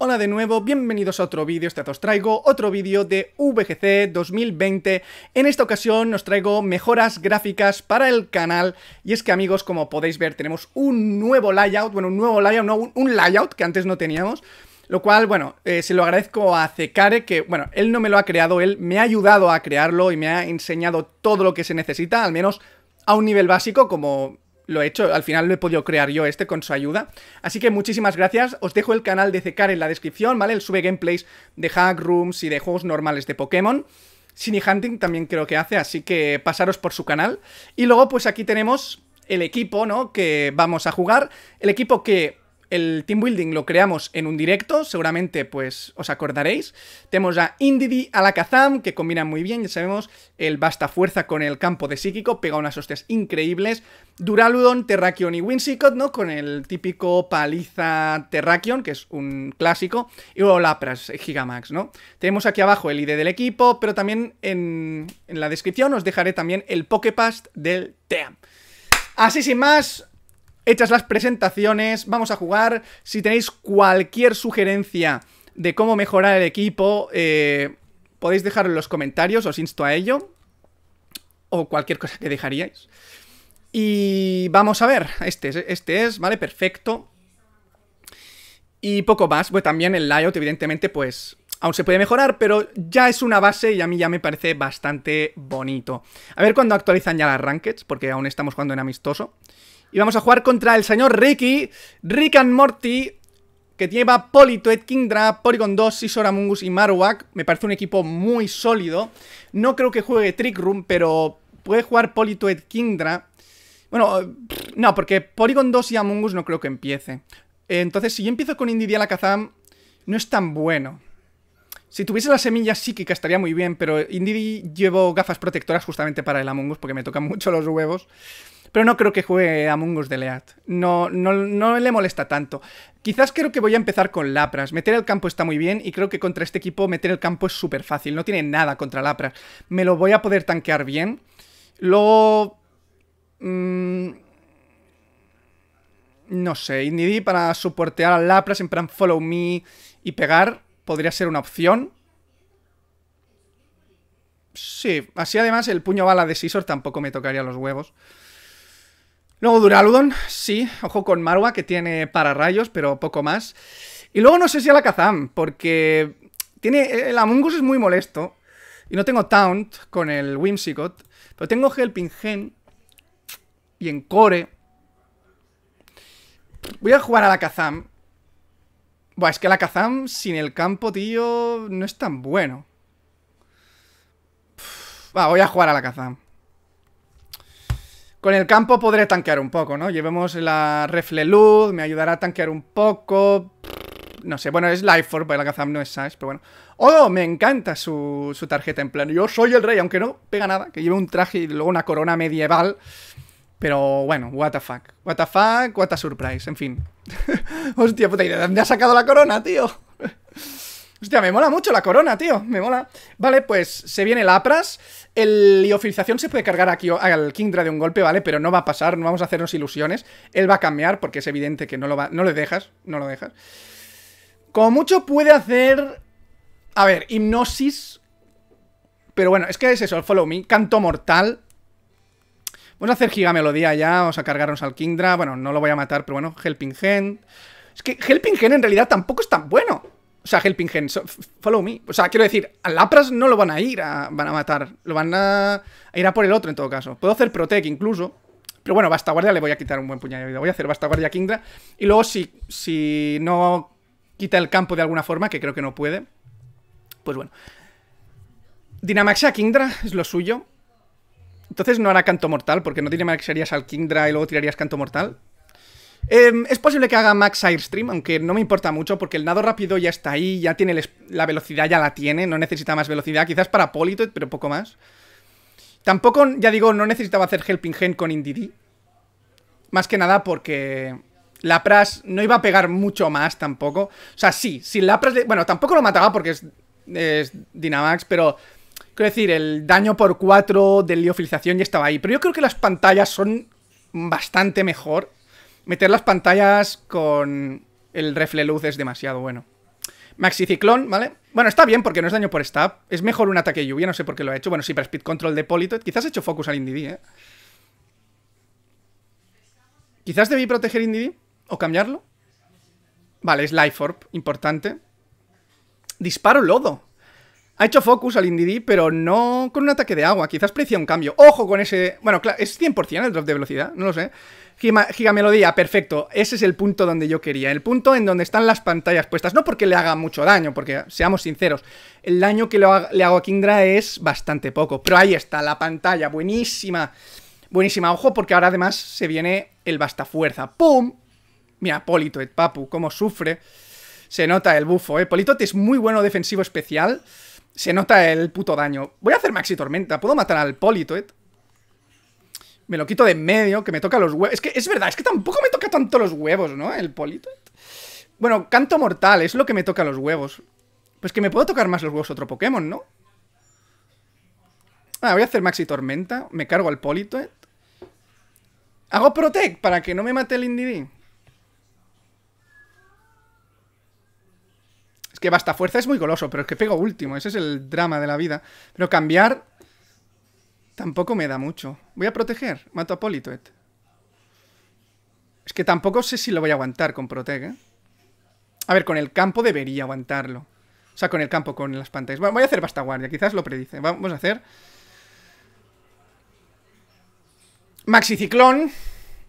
Hola de nuevo, bienvenidos a otro vídeo, este os traigo otro vídeo de VGC 2020 En esta ocasión os traigo mejoras gráficas para el canal Y es que amigos, como podéis ver, tenemos un nuevo layout Bueno, un nuevo layout, no, un layout que antes no teníamos lo cual, bueno, eh, se lo agradezco a Cecare, que, bueno, él no me lo ha creado, él me ha ayudado a crearlo y me ha enseñado todo lo que se necesita, al menos a un nivel básico, como lo he hecho, al final lo he podido crear yo este con su ayuda. Así que muchísimas gracias, os dejo el canal de Zekar en la descripción, ¿vale? Él sube gameplays de hack rooms y de juegos normales de Pokémon. Cine Hunting también creo que hace, así que pasaros por su canal. Y luego pues aquí tenemos el equipo, ¿no? Que vamos a jugar, el equipo que el team building lo creamos en un directo, seguramente pues os acordaréis. Tenemos a Indidi, Alakazam, que combina muy bien, ya sabemos, el basta fuerza con el campo de psíquico, pega unas hostias increíbles. Duraludon, Terrakion y Winsicott, ¿no? Con el típico paliza Terrakion, que es un clásico. Y luego Lapras, eh, Gigamax, ¿no? Tenemos aquí abajo el ID del equipo, pero también en, la descripción os dejaré también el Pokepast del TEAM. Así sin más, hechas las presentaciones, vamos a jugar. Si tenéis cualquier sugerencia de cómo mejorar el equipo, eh, podéis dejarlo en los comentarios, os insto a ello. O cualquier cosa que dejaríais. Y vamos a ver, este es, este es, ¿vale? Perfecto. Y poco más, pues también el layout evidentemente pues aún se puede mejorar, pero ya es una base y a mí ya me parece bastante bonito. A ver cuándo actualizan ya las rankings, porque aún estamos jugando en amistoso. Y vamos a jugar contra el señor Ricky, Rick and Morty, que lleva Politoed, Kingdra, Polygon 2, Sisor Amongus y Marowak. Me parece un equipo muy sólido. No creo que juegue Trick Room, pero puede jugar Politoed, Kingdra. Bueno, no, porque Polygon 2 y Amungus no creo que empiece. Eh, entonces, si yo empiezo con Indidia la Kazam, no es tan bueno. Si tuviese la semilla psíquica estaría muy bien, pero Indidi llevo gafas protectoras justamente para el Among porque me tocan mucho los huevos. Pero no creo que juegue a Mungus de Lead. No, no, no le molesta tanto. Quizás creo que voy a empezar con Lapras. Meter el campo está muy bien y creo que contra este equipo meter el campo es súper fácil. No tiene nada contra Lapras. Me lo voy a poder tanquear bien. Luego... Mm, no sé, Indidi para soportear a Lapras en plan follow me y pegar podría ser una opción. Sí, así además el puño bala de Scissor tampoco me tocaría los huevos. Luego Duraludon, sí, ojo con Marwa, que tiene para rayos, pero poco más. Y luego no sé si a la Kazam, porque tiene, el Amungus es muy molesto. Y no tengo Taunt con el Whimsicott, pero tengo Helping Gen y en Core. Voy a jugar a la Kazam. Buah, es que la Kazam sin el campo, tío, no es tan bueno. va, voy a jugar a la Kazam. Con el campo podré tanquear un poco, ¿no? Llevemos la refleluz, me ayudará a tanquear un poco... No sé, bueno, es Life Orb, la Kazam no es size, pero bueno. ¡Oh! Me encanta su, tarjeta, en plan, yo soy el rey, aunque no pega nada, que lleve un traje y luego una corona medieval. Pero bueno, what the fuck. What the fuck, what a surprise, en fin. Hostia puta, ¿y de dónde ha sacado la corona, tío? Hostia, me mola mucho la corona, tío. Me mola. Vale, pues se viene el Apras. El Liofilización se puede cargar aquí al Kingdra de un golpe, ¿vale? Pero no va a pasar, no vamos a hacernos ilusiones. Él va a cambiar porque es evidente que no lo, va... no le dejas. No lo dejas. Como mucho puede hacer... A ver, hipnosis. Pero bueno, es que es eso, el follow me. Canto mortal. Vamos a hacer gigamelodía ya. Vamos a cargarnos al Kingdra. Bueno, no lo voy a matar, pero bueno, Helping Hand. Es que Helping Hand en realidad tampoco es tan bueno. O sea, Helping follow me. O sea, quiero decir, a Lapras no lo van a ir, a, van a matar. Lo van a, ir a por el otro en todo caso. Puedo hacer Protect incluso. Pero bueno, Basta Guardia le voy a quitar un buen puñal de vida. Voy a hacer Basta Guardia Kingdra. Y luego si, si no quita el campo de alguna forma, que creo que no puede, pues bueno. Dinamaxia Kingdra es lo suyo. Entonces no hará canto mortal, porque no dinamaxearías al Kingdra y luego tirarías canto mortal. Em, es posible que haga Max Airstream, aunque no me importa mucho porque el nado rápido ya está ahí, ya tiene la velocidad, ya la tiene, no necesita más velocidad, quizás para Polito, pero poco más. Tampoco, ya digo, no necesitaba hacer Helping Hand con Indidi. Más que nada porque Lapras no iba a pegar mucho más tampoco. O sea, sí, si Lapras... Bueno, tampoco lo mataba porque es, es Dynamax, pero... Quiero decir, el daño por 4 de liofilización ya estaba ahí. Pero yo creo que las pantallas son bastante mejor Meter las pantallas con el refle luz es demasiado bueno. Maxiciclón, ¿vale? Bueno, está bien porque no es daño por stab. Es mejor un ataque lluvia, no sé por qué lo ha hecho. Bueno, sí, para speed control de Polito. Quizás he hecho focus al Indidi, ¿eh? Quizás debí proteger Indidi o cambiarlo. Vale, es Life Orb, importante. Disparo lodo. Ha hecho focus al Indidi, pero no con un ataque de agua. Quizás precia un cambio. Ojo con ese... Bueno, claro, es 100% el drop de velocidad, no lo sé. gigamelodía, perfecto. Ese es el punto donde yo quería. El punto en donde están las pantallas puestas. No porque le haga mucho daño, porque seamos sinceros. El daño que le hago a Kindra es bastante poco. Pero ahí está, la pantalla, buenísima. Buenísima, ojo, porque ahora además se viene el bastafuerza. ¡Pum! Mira, Politoet, papu, cómo sufre. Se nota el bufo, ¿eh? Politoet es muy bueno defensivo especial. Se nota el puto daño. Voy a hacer maxi tormenta. Puedo matar al Politoed. Me lo quito de medio, que me toca los huevos. Es que es verdad, es que tampoco me toca tanto los huevos, ¿no? El Politoed. Bueno, canto mortal, es lo que me toca los huevos. Pues que me puedo tocar más los huevos otro Pokémon, ¿no? Ah, voy a hacer maxi tormenta. Me cargo al Politoed. Hago protect para que no me mate el Indidi. Es que basta fuerza es muy goloso, pero es que pego último. Ese es el drama de la vida. Pero cambiar tampoco me da mucho. Voy a proteger. Mato a Politoet. Es que tampoco sé si lo voy a aguantar con Proteg, ¿eh? A ver, con el campo debería aguantarlo. O sea, con el campo, con las pantallas. voy a hacer basta guardia, quizás lo predice. Vamos a hacer... maxi ciclón,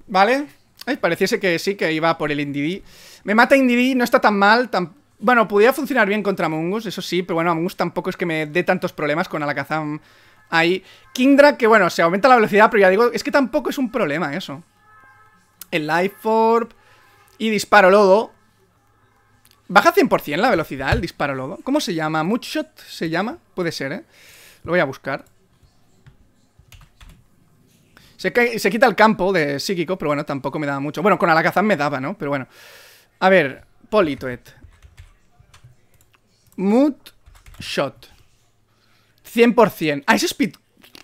¿vale? Ay, pareciese que sí, que iba por el Indidi. Me mata Indidi, no está tan mal, tan... Bueno, podía funcionar bien contra Mungus, eso sí, pero bueno, Mungus tampoco es que me dé tantos problemas con Alakazam ahí. Kindra, que bueno, se aumenta la velocidad, pero ya digo, es que tampoco es un problema eso. El Life Orb y Disparo Lodo. ¿Baja 100% la velocidad el Disparo Lodo? ¿Cómo se llama? shot se llama? Puede ser, ¿eh? Lo voy a buscar. Se, se quita el campo de psíquico, pero bueno, tampoco me daba mucho. Bueno, con Alakazam me daba, ¿no? Pero bueno. A ver, Politoet. Mood Shot. 100%. Ah, ese speed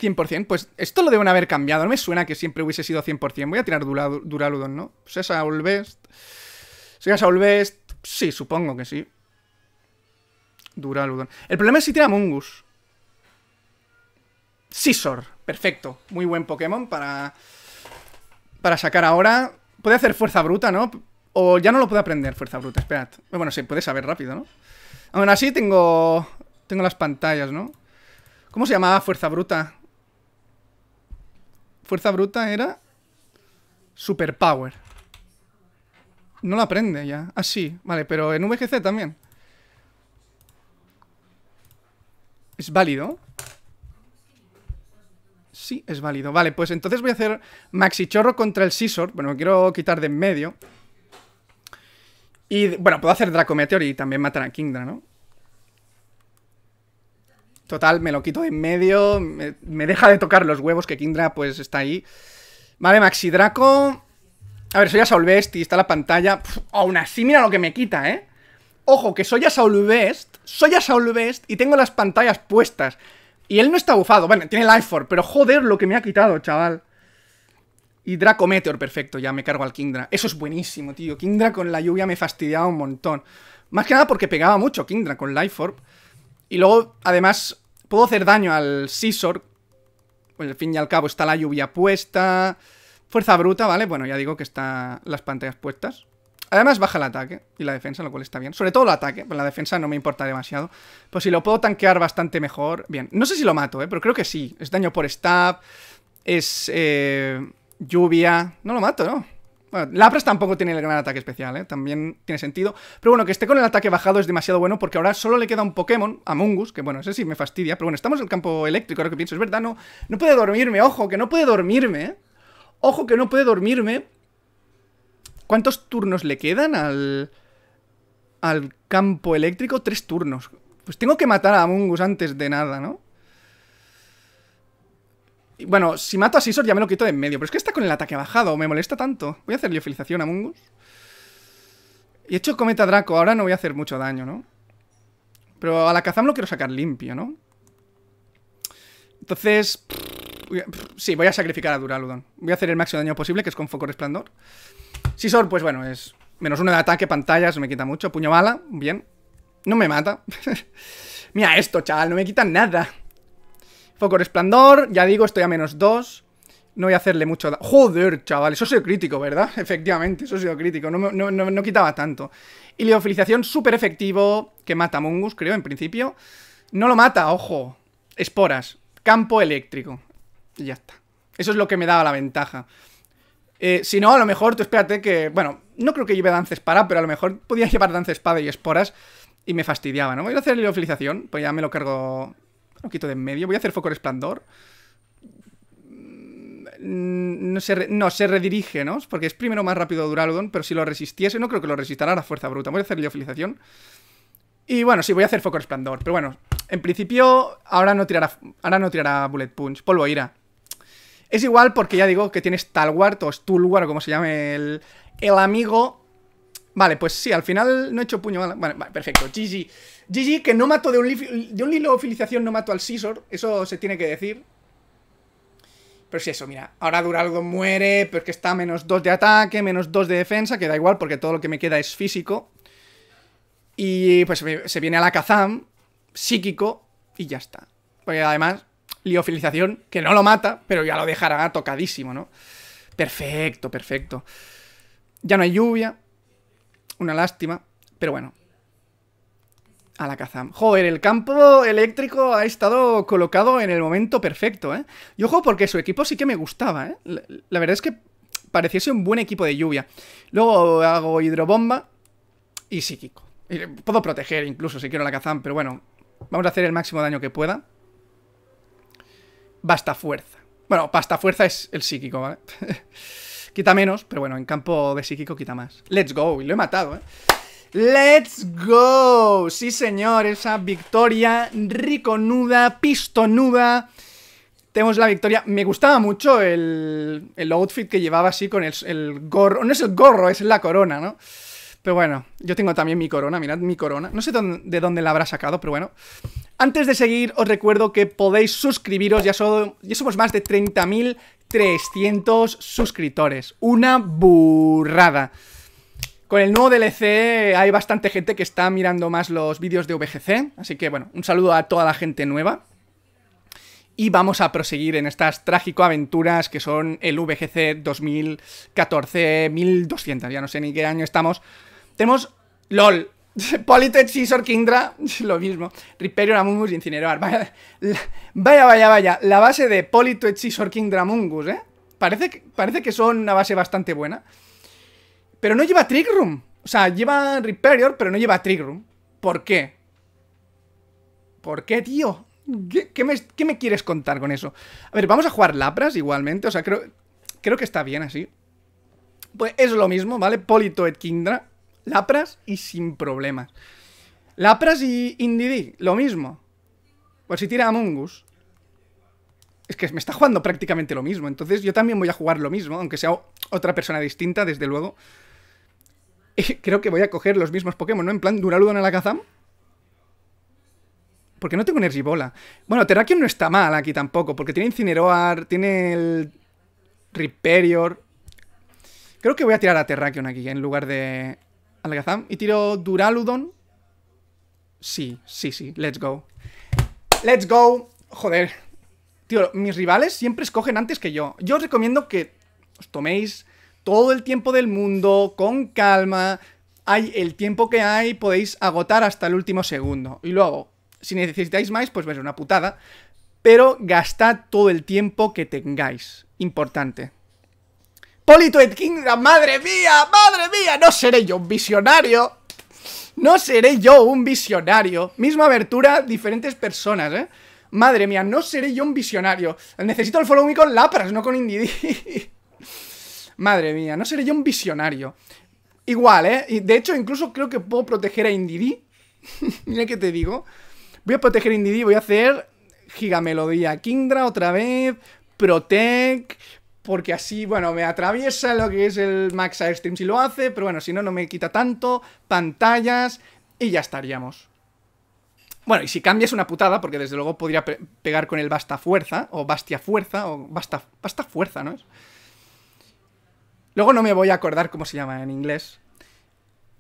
100%. Pues esto lo deben haber cambiado. No me suena que siempre hubiese sido 100%. Voy a tirar Duraludon, ¿no? Pues es All Best. Si sí, supongo que sí. Duraludon. El problema es si tira Mungus. Scissor, Perfecto. Muy buen Pokémon para... Para sacar ahora. Puede hacer Fuerza Bruta, ¿no? O ya no lo puede aprender, Fuerza Bruta. Esperad. Bueno, sí, puede saber rápido, ¿no? Aún así tengo... Tengo las pantallas, ¿no? ¿Cómo se llamaba Fuerza Bruta? Fuerza Bruta era... Superpower. No lo aprende ya. Ah, sí. Vale, pero en VGC también. ¿Es válido? Sí, es válido. Vale, pues entonces voy a hacer Maxi Chorro contra el Scissor. Bueno, me quiero quitar de en medio. Y bueno, puedo hacer Dracometeor y también matar a Kindra, ¿no? Total, me lo quito de en medio. Me, deja de tocar los huevos que Kindra, pues está ahí. Vale, Maxi Draco. A ver, soy a best y está la pantalla. aún así, mira lo que me quita, ¿eh? Ojo, que soy a best Soy a best y tengo las pantallas puestas. Y él no está bufado. Bueno, tiene Life for pero joder lo que me ha quitado, chaval. Y Dracometeor, perfecto, ya me cargo al Kindra. Eso es buenísimo, tío. Kindra con la lluvia me fastidiaba un montón. Más que nada porque pegaba mucho Kindra con Life Orb. Y luego, además, puedo hacer daño al Scizor. Pues al fin y al cabo está la lluvia puesta. Fuerza bruta, ¿vale? Bueno, ya digo que están las pantallas puestas. Además baja el ataque y la defensa, lo cual está bien. Sobre todo el ataque, pues la defensa no me importa demasiado. Pues si lo puedo tanquear bastante mejor, bien. No sé si lo mato, ¿eh? Pero creo que sí. Es daño por stab, es... Eh lluvia. No lo mato, ¿no? Bueno, Lapras tampoco tiene el gran ataque especial, ¿eh? También tiene sentido. Pero bueno, que esté con el ataque bajado es demasiado bueno porque ahora solo le queda un Pokémon, Amungus, que bueno, ese sí me fastidia. Pero bueno, estamos en el campo eléctrico, ahora que pienso. Es verdad, no, no puede dormirme, ojo, que no puede dormirme, ¿eh? Ojo que no puede dormirme. ¿Cuántos turnos le quedan al, al campo eléctrico? Tres turnos. Pues tengo que matar a Amungus antes de nada, ¿no? Bueno, si mato a Sisor ya me lo quito de en medio. Pero es que está con el ataque bajado. Me molesta tanto. Voy a hacer liofilización a Mungus. Y he hecho Cometa Draco. Ahora no voy a hacer mucho daño, ¿no? Pero a la Kazam lo quiero sacar limpio, ¿no? Entonces... sí, voy a sacrificar a Duraludon. Voy a hacer el máximo daño posible, que es con Foco Resplandor. Sisor, pues bueno, es... Menos uno de ataque, pantallas, me quita mucho. Puño bala, bien. No me mata. Mira esto, chaval, no me quita nada. Foco resplandor, ya digo, estoy a menos 2. No voy a hacerle mucho daño. Joder, chaval, eso ha sido crítico, ¿verdad? Efectivamente, eso ha sido crítico. No, quitaba tanto. Y súper efectivo, que mata a Mungus, creo, en principio. No lo mata, ojo. Esporas. Campo eléctrico. Y ya está. Eso es lo que me daba la ventaja. Eh, si no, a lo mejor, tú espérate que... Bueno, no creo que lleve danza espada, pero a lo mejor podía llevar danza espada y esporas y me fastidiaba, ¿no? Voy a hacer liofilización, pues ya me lo cargo un poquito de en medio. Voy a hacer foco resplandor. Mm, no se, no, redirige, ¿no? Porque es primero más rápido Duraludon, pero si lo resistiese, no creo que lo resistará a la fuerza bruta. Voy a hacer liofilización. Y bueno, sí, voy a hacer foco resplandor. Pero bueno, en principio, ahora no tirará, ahora no tirará Bullet Punch. Polvo ira. Es igual porque ya digo que tienes talwart o Stulwar o como se llame el, amigo. Vale, pues sí, al final no he hecho puño. Vale, vale perfecto. GG. GG, que no mato de un, de un no mato al Sisor Eso se tiene que decir. Pero si sí, eso, mira, ahora Duralgo muere, porque está menos 2 de ataque, menos 2 de defensa, que da igual, porque todo lo que me queda es físico. Y pues se viene a la Kazam, psíquico, y ya está. Porque además, liofilización, que no lo mata, pero ya lo dejará tocadísimo, ¿no? Perfecto, perfecto. Ya no hay lluvia. Una lástima, pero bueno, a la caza. Joder, el campo eléctrico ha estado colocado en el momento perfecto, ¿eh? Yo juego porque su equipo sí que me gustaba, ¿eh? La, verdad es que pareciese un buen equipo de lluvia. Luego hago hidrobomba y psíquico. Puedo proteger incluso si quiero la Kazam, pero bueno, vamos a hacer el máximo daño que pueda. Basta fuerza. Bueno, basta fuerza es el psíquico, ¿vale? quita menos, pero bueno, en campo de psíquico quita más. Let's go, y lo he matado, ¿eh? ¡Let's go! Sí, señor, esa victoria riconuda, pistonuda. Tenemos la victoria. Me gustaba mucho el, el outfit que llevaba así con el, gorro. No es el gorro, es la corona, ¿no? Pero bueno, yo tengo también mi corona, mirad mi corona. No sé de dónde la habrá sacado, pero bueno. Antes de seguir, os recuerdo que podéis suscribiros. Ya, ya somos más de 30.300 suscriptores. Una burrada. Con el nuevo DLC hay bastante gente que está mirando más los vídeos de VGC, así que bueno, un saludo a toda la gente nueva. Y vamos a proseguir en estas trágico aventuras que son el VGC 2014-1200, ya no sé ni qué año estamos. Tenemos LOL, Polito, Kindra, lo mismo. Riperior, Amungus y Incineroar. Vaya, vaya, vaya, vaya. La base de Polito, Kindra, Amungus, ¿eh? Parece parece que son una base bastante buena. Pero no lleva Trick Room. O sea, lleva Riperior, pero no lleva Trick Room. ¿Por qué? ¿Por qué, tío? ¿Qué, me, quieres contar con eso? A ver, vamos a jugar Lapras igualmente. O sea, creo, creo que está bien así. Pues es lo mismo, ¿vale? et Kindra. Lapras y sin problemas. Lapras y Indidí, lo mismo. Por pues si tira a Mungus. Es que me está jugando prácticamente lo mismo. Entonces yo también voy a jugar lo mismo, aunque sea otra persona distinta, desde luego. creo que voy a coger los mismos Pokémon, ¿no? En plan, Duraludon Alakazam. Porque no tengo Energy Bola. Bueno, Terrakion no está mal aquí tampoco, porque tiene Incineroar, tiene el Riperior. Creo que voy a tirar a Terrakion aquí, en lugar de Alakazam. Y tiro Duraludon. Sí, sí, sí, let's go. Let's go. Joder. Tío, mis rivales siempre escogen antes que yo. Yo os recomiendo que os toméis todo el tiempo del mundo, con calma. Hay el tiempo que hay, podéis agotar hasta el último segundo. Y luego, si necesitáis más, pues vais una putada. Pero gastad todo el tiempo que tengáis. Importante. Polito Kingdom, madre mía, madre mía, no seré yo un visionario. No seré yo un visionario. Misma abertura, diferentes personas, ¿eh? Madre mía, no seré yo un visionario. Necesito el follow me con Lapras, no con Indi. Madre mía, no seré yo un visionario. Igual, ¿eh? De hecho, incluso creo que puedo proteger a Indidi. Mira que te digo. Voy a proteger a Indidi, voy a hacer Gigamelodía Kindra otra vez, Protect, porque así, bueno, me atraviesa lo que es el Max Airstream si lo hace, pero bueno, si no, no me quita tanto, pantallas, y ya estaríamos. Bueno, y si cambias una putada, porque desde luego podría pegar con el Basta Fuerza, o Bastia Fuerza, o Basta, basta Fuerza, ¿no es? Luego no me voy a acordar cómo se llama en inglés.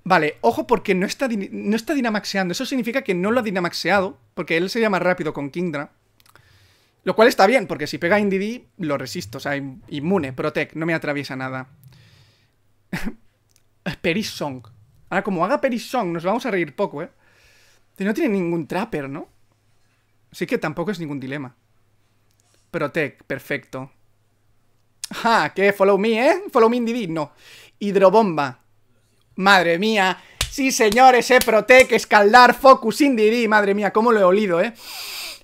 Vale, ojo porque no está, no está dinamaxeando. Eso significa que no lo ha dinamaxeado, porque él se llama rápido con Kingdra. Lo cual está bien, porque si pega Indy lo resisto. O sea, inmune, protect, no me atraviesa nada. Song. Ahora, como haga Song nos vamos a reír poco, ¿eh? No tiene ningún trapper, ¿no? Así que tampoco es ningún dilema. Protect, perfecto. Ja, que follow me, ¿eh? Follow me No. Hidrobomba. Madre mía. Sí, señores, ese Protec, Escaldar, Focus, Indidi. Madre mía, cómo lo he olido, ¿eh?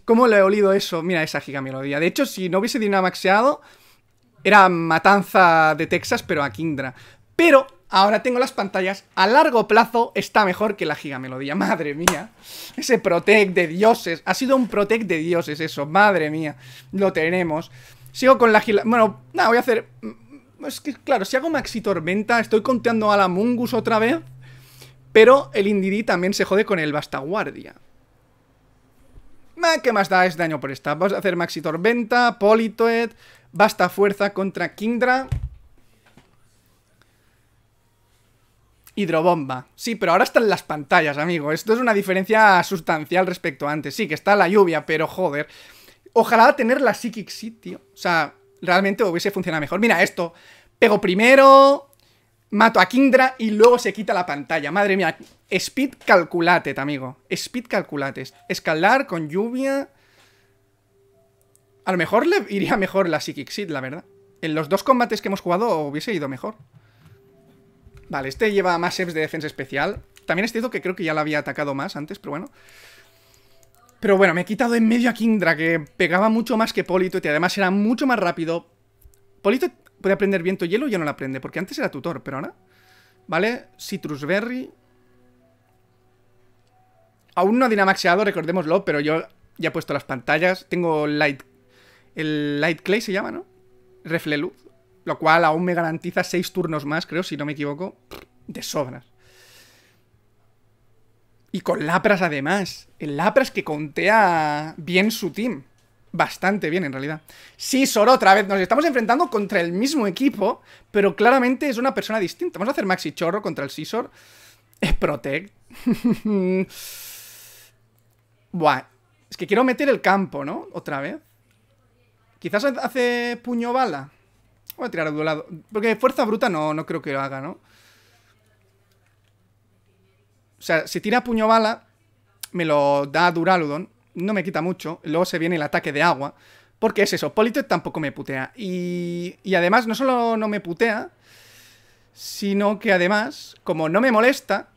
Cómo lo he olido eso. Mira esa gigamelodía. De hecho, si no hubiese dinamaxeado, era Matanza de Texas, pero a Kindra. Pero ahora tengo las pantallas. A largo plazo está mejor que la gigamelodía. Madre mía. Ese Protec de dioses. Ha sido un Protec de dioses eso. Madre mía. Lo tenemos. Sigo con la gila... Bueno, nada, voy a hacer... Mm, es que, claro, si hago Maxi Tormenta, estoy conteando a la Mungus otra vez. Pero el Indidi también se jode con el Bastaguardia. ¿Qué más da? Es daño por esta. Vamos a hacer Maxi Tormenta, Politoed, Basta Fuerza contra Kindra. Hidrobomba. Sí, pero ahora están las pantallas, amigo. Esto es una diferencia sustancial respecto a antes. Sí, que está la lluvia, pero joder. Ojalá tener la Psychic Seed, tío. O sea, realmente hubiese funcionado mejor. Mira esto. Pego primero, mato a Kindra y luego se quita la pantalla. Madre mía. Speed calculate, amigo. Speed calculate. Escalar con lluvia. A lo mejor le iría mejor la Psychic Seed, la verdad. En los dos combates que hemos jugado hubiese ido mejor. Vale, este lleva más EPS de defensa especial. También este cierto que creo que ya la había atacado más antes, pero bueno. Pero bueno, me he quitado en medio a Kindra, que pegaba mucho más que Polito y además era mucho más rápido. Polito puede aprender viento y hielo, ya no lo aprende, porque antes era tutor, pero ahora... ¿Vale? Citrus Berry... Aún no ha dinamaxeado, recordémoslo, pero yo ya he puesto las pantallas. Tengo Light... El Light Clay se llama, ¿no? luz Lo cual aún me garantiza seis turnos más, creo, si no me equivoco, de sobras. Y con Lapras además. El Lapras que contea bien su team. Bastante bien, en realidad. Sí, otra vez. Nos estamos enfrentando contra el mismo equipo, pero claramente es una persona distinta. Vamos a hacer Maxi Chorro contra el Sisor. Es Protect. Buah. Es que quiero meter el campo, ¿no? Otra vez. Quizás hace puño bala. Voy a tirar a lado. Porque fuerza bruta no, no creo que lo haga, ¿no? O sea, si tira puño bala, me lo da Duraludon, no me quita mucho. Luego se viene el ataque de agua. Porque es eso, Politoed tampoco me putea. Y, y además, no solo no me putea, sino que además, como no me molesta,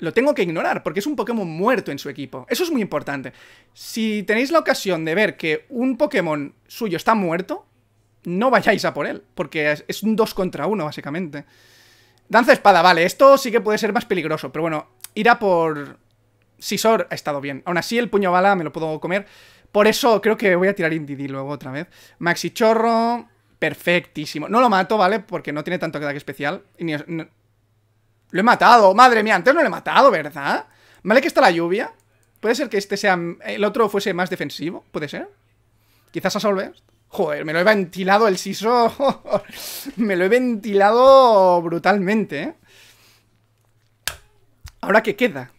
lo tengo que ignorar, porque es un Pokémon muerto en su equipo. Eso es muy importante. Si tenéis la ocasión de ver que un Pokémon suyo está muerto, no vayáis a por él, porque es un 2 contra 1, básicamente. Danza espada, vale, esto sí que puede ser más peligroso, pero bueno, irá por... Sisor ha estado bien. Aún así, el puño bala me lo puedo comer. Por eso creo que voy a tirar Indidi luego otra vez. Maxi Chorro, perfectísimo. No lo mato, ¿vale? Porque no tiene tanto ataque especial. Lo he matado, madre mía, antes no lo he matado, ¿verdad? Vale que está la lluvia. Puede ser que este sea... El otro fuese más defensivo, ¿puede ser? Quizás a Solvest. Joder, me lo he ventilado el sisor me lo he ventilado brutalmente, ¿eh? Ahora, ¿qué queda?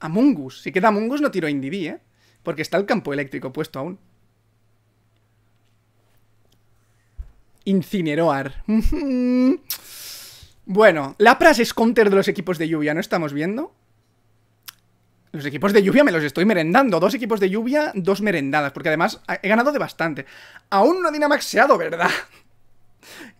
a Si queda Amungus, no tiro a ¿eh? Porque está el campo eléctrico puesto aún. Incineroar. bueno, Lapras es counter de los equipos de lluvia, ¿no estamos viendo? Los equipos de lluvia me los estoy merendando. Dos equipos de lluvia, dos merendadas. Porque además he ganado de bastante. Aún no Dinamaxeado, ¿verdad?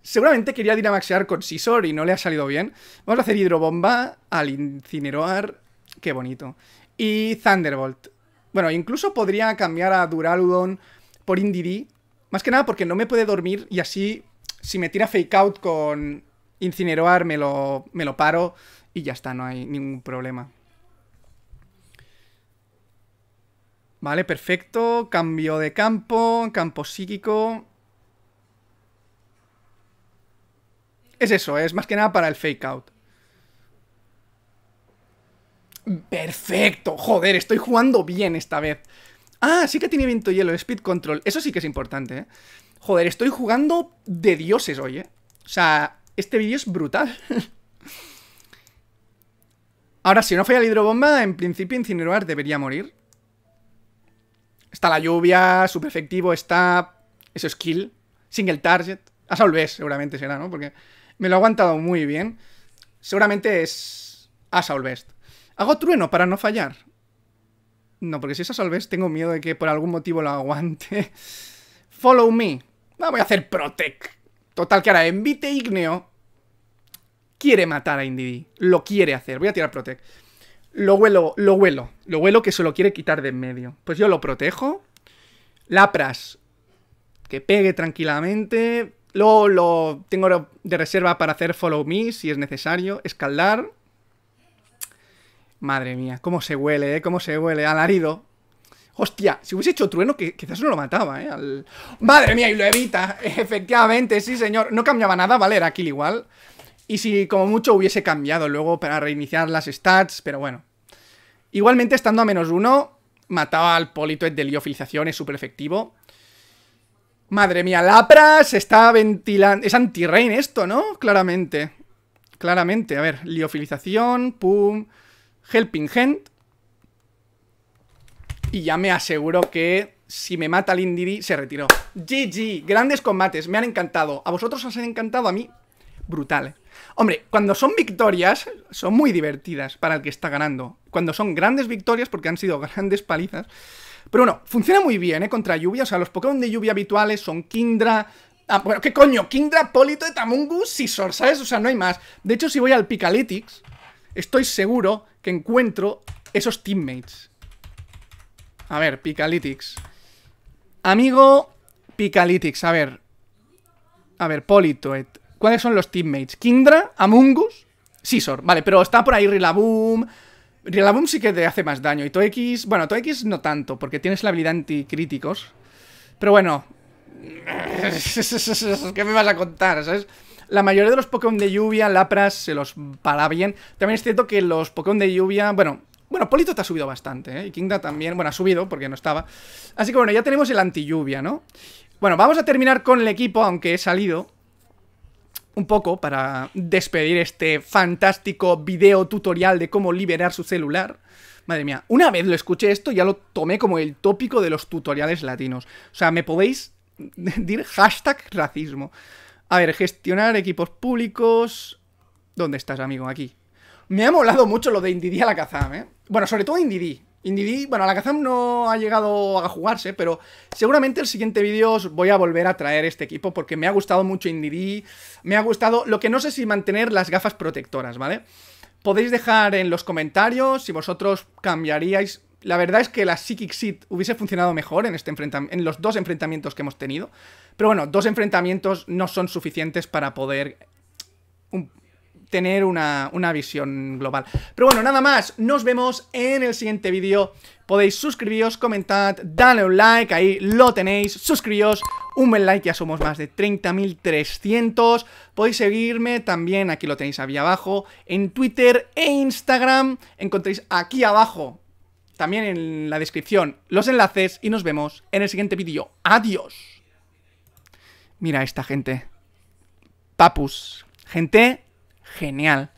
Seguramente quería dinamaxear con Sisor y no le ha salido bien. Vamos a hacer hidrobomba al incineroar. Qué bonito. Y Thunderbolt. Bueno, incluso podría cambiar a Duraludon por Indidi. Más que nada porque no me puede dormir y así si me tira Fake Out con Incineroar me lo, me lo paro y ya está, no hay ningún problema. Vale, perfecto. Cambio de campo, campo psíquico. Es eso, es más que nada para el fake out. Perfecto, joder, estoy jugando bien esta vez. Ah, sí que tiene viento y hielo, speed control. Eso sí que es importante, ¿eh? Joder, estoy jugando de dioses hoy, ¿eh? O sea, este vídeo es brutal. Ahora, si no falla la hidrobomba, en principio Incineroar debería morir. Está la lluvia, super efectivo, está... Eso es kill. Single target. A Solves seguramente será, ¿no? Porque... Me lo ha aguantado muy bien. Seguramente es Assault ¿Hago trueno para no fallar? No, porque si es Assault tengo miedo de que por algún motivo lo aguante. Follow me. Ah, voy a hacer Protect. Total, que ahora Envite Igneo quiere matar a Indidi. Lo quiere hacer. Voy a tirar Protect. Lo huelo, lo huelo. Lo huelo que se lo quiere quitar de en medio. Pues yo lo protejo. Lapras. Que pegue tranquilamente. Luego lo tengo de reserva para hacer follow me si es necesario. Escaldar. Madre mía, cómo se huele, ¿eh? Cómo se huele. Alarido. Hostia, si hubiese hecho trueno, que quizás no lo mataba, ¿eh? Madre mía, y lo evita. Efectivamente, sí, señor. No cambiaba nada, ¿vale? Era kill igual. Y si como mucho hubiese cambiado luego para reiniciar las stats, pero bueno. Igualmente, estando a menos uno, mataba al Politoed de liofilización, es súper efectivo. Madre mía, Lapras está ventilando... Es anti-rain esto, ¿no? Claramente. Claramente. A ver, liofilización, pum... Helping Hand. Y ya me aseguro que si me mata el se retiró. GG, grandes combates, me han encantado. A vosotros os han encantado, a mí, brutal. Hombre, cuando son victorias, son muy divertidas para el que está ganando cuando son grandes victorias, porque han sido grandes palizas. Pero bueno, funciona muy bien, ¿eh? Contra lluvia. O sea, los Pokémon de lluvia habituales son Kindra. Ah, bueno, ¿qué coño? Kindra, Politoet, Amungus, y ¿sabes? O sea, no hay más. De hecho, si voy al Picalytics, estoy seguro que encuentro esos teammates. A ver, Picalytics. Amigo Picalytics, a ver. A ver, Politoet. Eh, ¿Cuáles son los teammates? Kindra, Amungus, Sisor Vale, pero está por ahí Rillaboom, Realabum sí que te hace más daño. Y Tox, bueno, Tox no tanto, porque tienes la habilidad anticríticos. Pero bueno, ¿qué me vas a contar, sabes? La mayoría de los Pokémon de lluvia, Lapras, se los para bien. También es cierto que los Pokémon de lluvia, bueno, bueno, Polito te ha subido bastante, ¿eh? Y Kingda también, bueno, ha subido porque no estaba. Así que bueno, ya tenemos el anti-lluvia, ¿no? Bueno, vamos a terminar con el equipo, aunque he salido un poco para despedir este fantástico video tutorial de cómo liberar su celular. Madre mía, una vez lo escuché esto ya lo tomé como el tópico de los tutoriales latinos. O sea, me podéis decir hashtag racismo. A ver, gestionar equipos públicos... ¿Dónde estás, amigo? Aquí. Me ha molado mucho lo de Indidi a la caza ¿eh? Bueno, sobre todo Indidi. Indi, bueno, la Kazam no ha llegado a jugarse, pero seguramente el siguiente vídeo os voy a volver a traer este equipo porque me ha gustado mucho Indie me ha gustado, lo que no sé si mantener las gafas protectoras, ¿vale? Podéis dejar en los comentarios si vosotros cambiaríais la verdad es que la Psychic Seed hubiese funcionado mejor en, este en los dos enfrentamientos que hemos tenido. Pero bueno, dos enfrentamientos no son suficientes para poder tener una, visión global. Pero bueno, nada más, nos vemos en el siguiente vídeo. Podéis suscribiros, comentad, dale un like, ahí lo tenéis, Suscribiros. un buen like, ya somos más de 30.300. Podéis seguirme también, aquí lo tenéis aquí abajo, en Twitter e Instagram. Encontréis aquí abajo también en la descripción los enlaces y nos vemos en el siguiente vídeo. ¡Adiós! Mira esta gente. Papus. Gente genial